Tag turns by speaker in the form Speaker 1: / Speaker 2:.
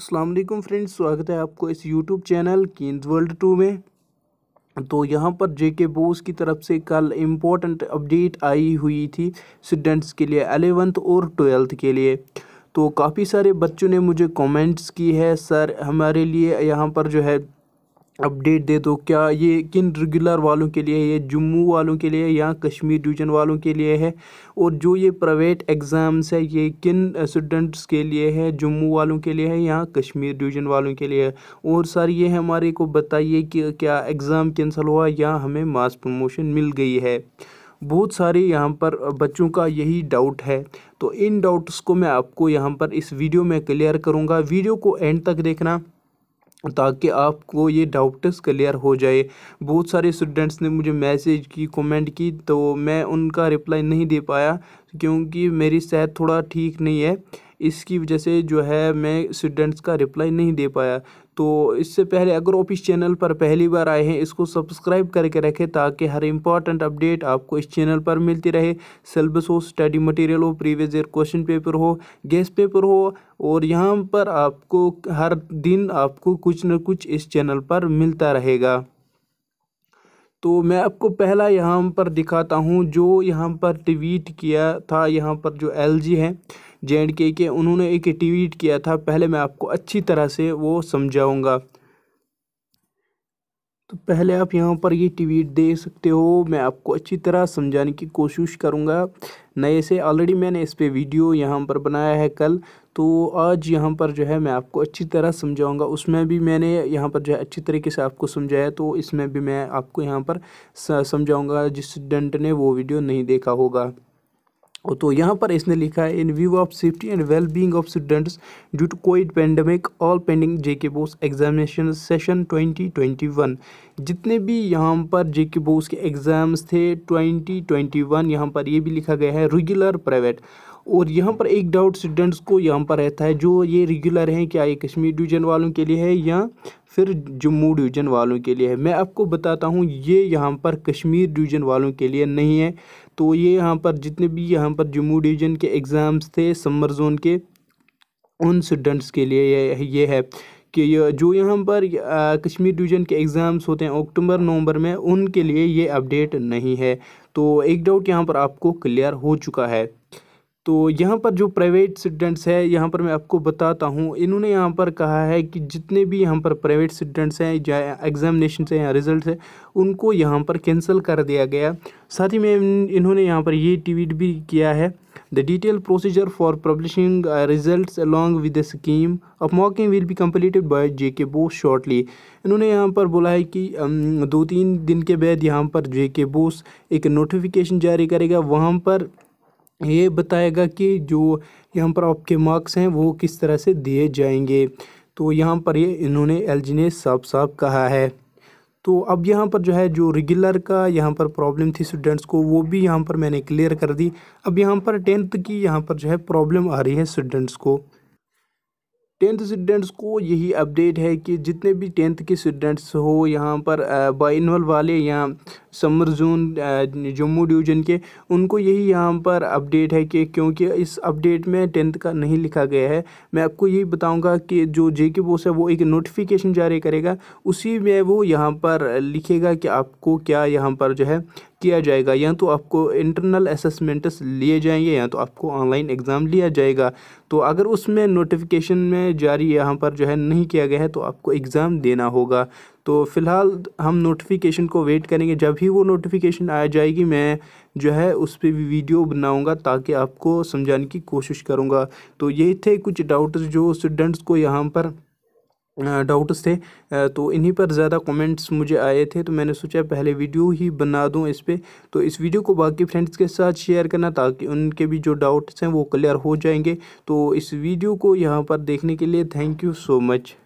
Speaker 1: असलकुम फ्रेंड्स स्वागत है आपको इस यूट्यूब चैनल किन्स वर्ल्ड टू में तो यहाँ पर जे के बोस की तरफ से कल इम्पोर्टेंट अपडेट आई हुई थी स्टूडेंट्स के लिए एलेवंथ और ट्वेल्थ के लिए तो काफ़ी सारे बच्चों ने मुझे कमेंट्स की है सर हमारे लिए यहाँ पर जो है अपडेट दे दो तो क्या ये किन रेगुलर वालों के लिए है ये जम्मू वालों के लिए या कश्मीर डिवीजन वालों के लिए है और जो ये प्राइवेट एग्ज़ाम्स है ये किन स्टूडेंट्स के लिए है जम्मू वालों के लिए है या कश्मीर डिवीजन वालों के लिए है और सर ये हमारे को बताइए कि क्या एग्ज़ाम कैंसिल हुआ या हमें मास प्रमोशन मिल गई है बहुत सारे यहाँ पर बच्चों का यही डाउट है तो इन डाउट्स को मैं आपको यहाँ पर इस वीडियो में क्लियर करूँगा वीडियो को एंड तक देखना ताकि आपको ये डाउट्स क्लियर हो जाए बहुत सारे स्टूडेंट्स ने मुझे मैसेज की कमेंट की तो मैं उनका रिप्लाई नहीं दे पाया क्योंकि मेरी सेहत थोड़ा ठीक नहीं है इसकी वजह से जो है मैं स्टूडेंट्स का रिप्लाई नहीं दे पाया तो इससे पहले अगर आप इस चैनल पर पहली बार आए हैं इसको सब्सक्राइब करके रखें ताकि हर इंपॉर्टेंट अपडेट आपको इस चैनल पर मिलती रहे सिलेबस हो स्टडी मटेरियल हो प्रीवियस ईयर क्वेश्चन पेपर हो गैस पेपर हो और यहाँ पर आपको हर दिन आपको कुछ न कुछ इस चैनल पर मिलता रहेगा तो मैं आपको पहला यहाँ पर दिखाता हूँ जो यहाँ पर ट्वीट किया था यहाँ पर जो जी है जे एंड के के उन्होंने एक ट्वीट किया था पहले मैं आपको अच्छी तरह से वो समझाऊँगा तो पहले आप यहाँ पर ये ट्वीट दे सकते हो मैं आपको अच्छी तरह समझाने की कोशिश करूँगा नए से ऑलरेडी मैंने इस पर वीडियो यहाँ पर बनाया है कल तो आज यहाँ पर जो है मैं आपको अच्छी तरह समझाऊँगा उसमें भी मैंने यहाँ पर जो है अच्छी तरीके से आपको समझाया तो इसमें भी मैं आपको यहाँ पर समझाऊँगा जिस स्टूडेंट ने वो वीडियो नहीं देखा होगा तो यहाँ पर इसने लिखा है in view of safety and well being of students due to COVID pandemic all pending JK BOSE examination session 2021 जितने भी यहाँ पर जेके बोस के एग्ज़ाम्स थे 2021 यहाँ पर ये भी लिखा गया है रेगुलर प्राइवेट और यहाँ पर एक डाउट स्टूडेंट्स को यहाँ पर रहता है जो ये रेगुलर हैं क्या ये कश्मीर डिवीजन वालों के लिए है या फिर जम्मू डिवीज़न वालों के लिए है मैं आपको बताता हूँ ये यहाँ पर कश्मीर डिवीज़न वालों के लिए नहीं है तो ये यहाँ पर जितने भी यहाँ पर जम्मू डिवीज़न के एग्ज़ाम्स थे समर जोन के उन स्टूडेंट्स के लिए ये ये है कि ये जो यहाँ पर कश्मीर डिवीज़न के एग्ज़ाम्स होते हैं अक्टूबर नवंबर में उनके लिए ये अपडेट नहीं है तो एक डाउट यहाँ पर आपको क्लियर हो चुका है तो यहाँ पर जो प्राइवेट स्टूडेंट्स है यहाँ पर मैं आपको बताता हूँ इन्होंने यहाँ पर कहा है कि जितने भी यहाँ पर प्राइवेट स्टूडेंट्स हैं या एग्जामिनेशन से या रिजल्ट है उनको यहाँ पर कैंसिल कर दिया गया साथ ही में इन्होंने यहाँ पर ये ट्वीट भी किया है the detail procedure for publishing result along with the scheme scheme marking will be completed by J K BOSE shortly इन्होंने यहाँ पर बोला है कि दो तीन दिन के बाद यहाँ पर जे के बोस एक नोटिफिकेशन जारी करेगा वहाँ पर ये बताएगा कि जो यहाँ पर आपके मार्क्स हैं वो किस तरह से दिए जाएंगे तो यहाँ पर ये इन्होंने एल ने साफ साफ कहा है तो अब यहाँ पर जो है जो रेगुलर का यहाँ पर प्रॉब्लम थी स्टूडेंट्स को वो भी यहाँ पर मैंने क्लियर कर दी अब यहाँ पर टेंथ की यहाँ पर जो है प्रॉब्लम आ रही है स्टूडेंट्स को टेंथ स्टूडेंट्स को यही अपडेट है कि जितने भी टेंथ के स्टूडेंट्स हो यहाँ पर बाइनल वाले या समर जोन जम्मू डिवीजन के उनको यही यहाँ पर अपडेट है कि क्योंकि इस अपडेट में टेंथ का नहीं लिखा गया है मैं आपको यही बताऊंगा कि जो जे के बोस है वो एक नोटिफिकेशन जारी करेगा उसी में वो यहाँ पर लिखेगा कि आपको क्या यहाँ पर जो है किया जाएगा या तो आपको इंटरनल असेसमेंट्स लिए जाएंगे या तो आपको ऑनलाइन एग्ज़ाम लिया जाएगा तो अगर उसमें नोटिफिकेशन में जारी यहाँ पर जो है नहीं किया गया है तो आपको एग्ज़ाम देना होगा तो फ़िलहाल हम नोटिफिकेशन को वेट करेंगे जब ही वो नोटिफिकेशन आ जाएगी मैं जो है उस पर भी वीडियो बनाऊंगा ताकि आपको समझाने की कोशिश करूंगा तो ये थे कुछ डाउट्स जो स्टूडेंट्स को यहाँ पर डाउट्स थे तो इन्हीं पर ज़्यादा कमेंट्स मुझे आए थे तो मैंने सोचा पहले वीडियो ही बना दूं इस पर तो इस वीडियो को बाकी फ्रेंड्स के साथ शेयर करना ताकि उनके भी जो डाउट्स हैं वो क्लियर हो जाएंगे तो इस वीडियो को यहाँ पर देखने के लिए थैंक यू सो मच